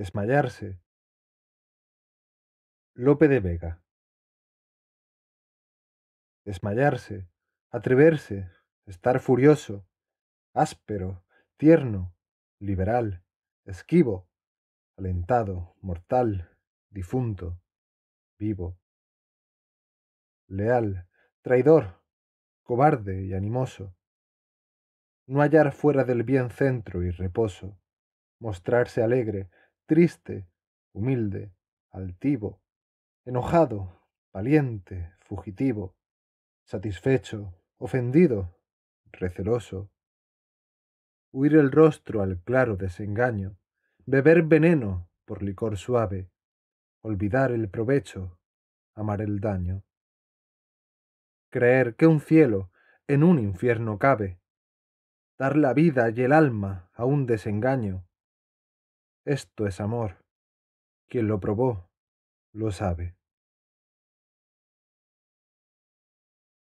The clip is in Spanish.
desmayarse. Lope de Vega. Desmayarse, atreverse, estar furioso, áspero, tierno, liberal, esquivo, alentado, mortal, difunto, vivo, leal, traidor, cobarde y animoso. No hallar fuera del bien centro y reposo, mostrarse alegre, triste, humilde, altivo, enojado, valiente, fugitivo, satisfecho, ofendido, receloso. Huir el rostro al claro desengaño, beber veneno por licor suave, olvidar el provecho, amar el daño. Creer que un cielo en un infierno cabe, dar la vida y el alma a un desengaño, esto es amor. Quien lo probó, lo sabe.